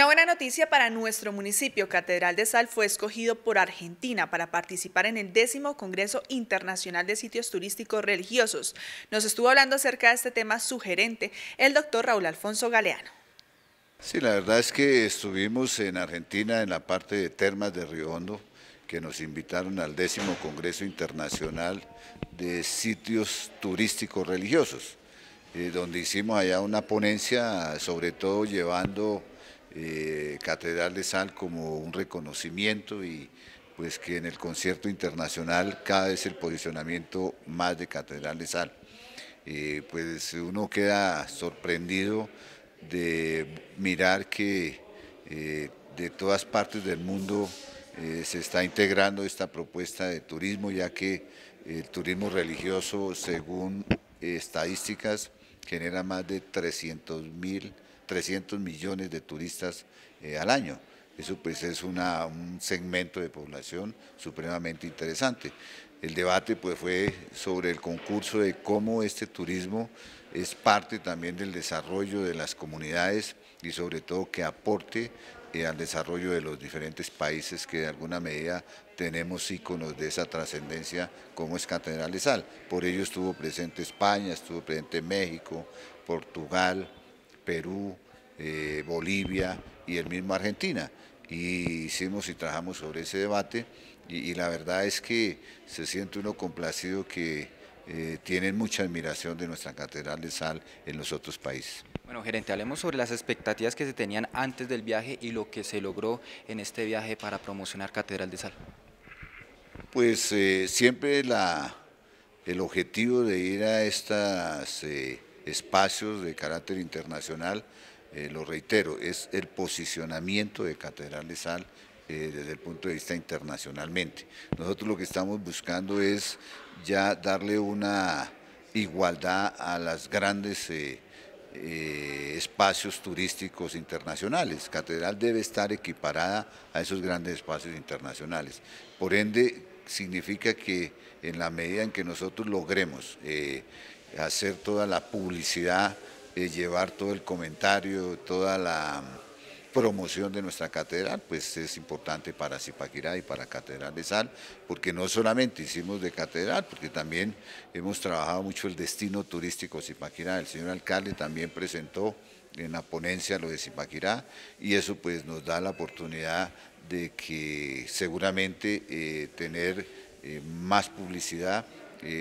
Una buena noticia para nuestro municipio. Catedral de Sal fue escogido por Argentina para participar en el décimo Congreso Internacional de Sitios Turísticos Religiosos. Nos estuvo hablando acerca de este tema sugerente el doctor Raúl Alfonso Galeano. Sí, la verdad es que estuvimos en Argentina en la parte de Termas de Hondo que nos invitaron al décimo Congreso Internacional de Sitios Turísticos Religiosos, eh, donde hicimos allá una ponencia, sobre todo llevando eh, Catedral de Sal como un reconocimiento y pues que en el concierto internacional cada vez el posicionamiento más de Catedral de Sal. Eh, pues uno queda sorprendido de mirar que eh, de todas partes del mundo se está integrando esta propuesta de turismo, ya que el turismo religioso, según estadísticas, genera más de 300 mil 300 millones de turistas eh, al año. Eso pues es un segmento de población supremamente interesante. El debate pues fue sobre el concurso de cómo este turismo es parte también del desarrollo de las comunidades y sobre todo que aporte eh, al desarrollo de los diferentes países que de alguna medida tenemos íconos de esa trascendencia como es Catedral de Sal. Por ello estuvo presente España, estuvo presente México, Portugal, Perú, eh, Bolivia y el mismo Argentina. Y hicimos y trabajamos sobre ese debate y, la verdad es que se siente uno complacido que eh, tienen mucha admiración de nuestra catedral de sal en los otros países. Bueno, gerente, hablemos sobre las expectativas que se tenían antes del viaje y lo que se logró en este viaje para promocionar Catedral de Sal. Pues eh, siempre la, el objetivo de ir a estas eh, espacios de carácter internacional, eh, lo reitero, es el posicionamiento de Catedral de Sal eh, desde el punto de vista internacionalmente. Nosotros lo que estamos buscando es ya darle una igualdad a las grandes eh, espacios turísticos internacionales. Catedral debe estar equiparada a esos grandes espacios internacionales. Por ende, significa que en la medida en que nosotros logremos hacer toda la publicidad, eh, llevar todo el comentario, toda la mm, promoción de nuestra catedral, pues es importante para Zipaquirá y para Catedral de Sal, porque no solamente hicimos de catedral, porque también hemos trabajado mucho el destino turístico Zipaquirá. El señor alcalde también presentó en la ponencia lo de Zipaquirá y eso pues nos da la oportunidad de que seguramente eh, tener eh, más publicidad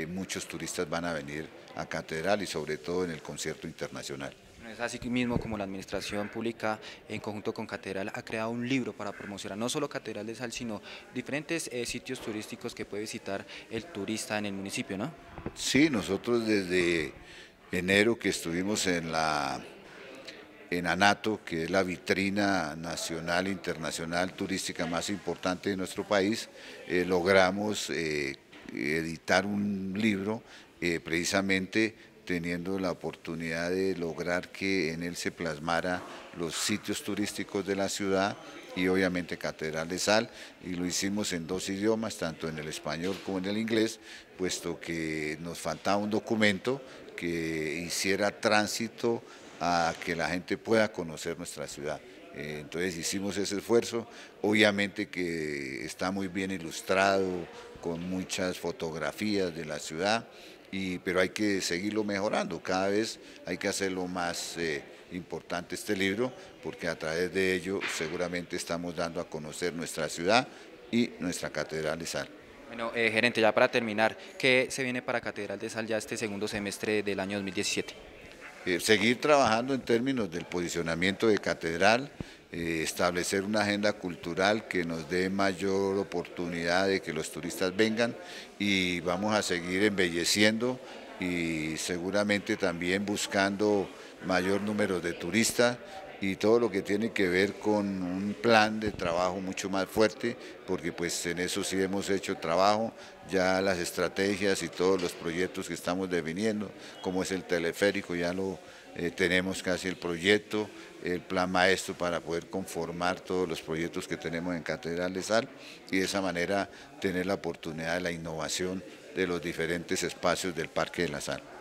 muchos turistas van a venir a Catedral y sobre todo en el concierto internacional. Es así mismo como la Administración Pública en conjunto con Catedral ha creado un libro para promocionar no solo Catedral de Sal, sino diferentes eh, sitios turísticos que puede visitar el turista en el municipio, ¿no? Sí, nosotros desde enero que estuvimos en la en ANATO, que es la vitrina nacional internacional turística más importante de nuestro país, eh, logramos eh, editar un libro eh, precisamente teniendo la oportunidad de lograr que en él se plasmara los sitios turísticos de la ciudad y obviamente Catedral de Sal, y lo hicimos en dos idiomas, tanto en el español como en el inglés, puesto que nos faltaba un documento que hiciera tránsito a que la gente pueda conocer nuestra ciudad. Eh, entonces hicimos ese esfuerzo, obviamente que está muy bien ilustrado, con muchas fotografías de la ciudad, y, pero hay que seguirlo mejorando, cada vez hay que hacerlo más eh, importante este libro, porque a través de ello seguramente estamos dando a conocer nuestra ciudad y nuestra Catedral de Sal. Bueno, eh, gerente, ya para terminar, ¿qué se viene para Catedral de Sal ya este segundo semestre del año 2017? Eh, seguir trabajando en términos del posicionamiento de Catedral, eh, establecer una agenda cultural que nos dé mayor oportunidad de que los turistas vengan y vamos a seguir embelleciendo y seguramente también buscando mayor número de turistas y todo lo que tiene que ver con un plan de trabajo mucho más fuerte, porque pues en eso sí hemos hecho trabajo, ya las estrategias y todos los proyectos que estamos definiendo, como es el teleférico, ya lo eh, tenemos casi el proyecto, el plan maestro para poder conformar todos los proyectos que tenemos en Catedral de Sal y de esa manera tener la oportunidad de la innovación de los diferentes espacios del Parque de la Sal.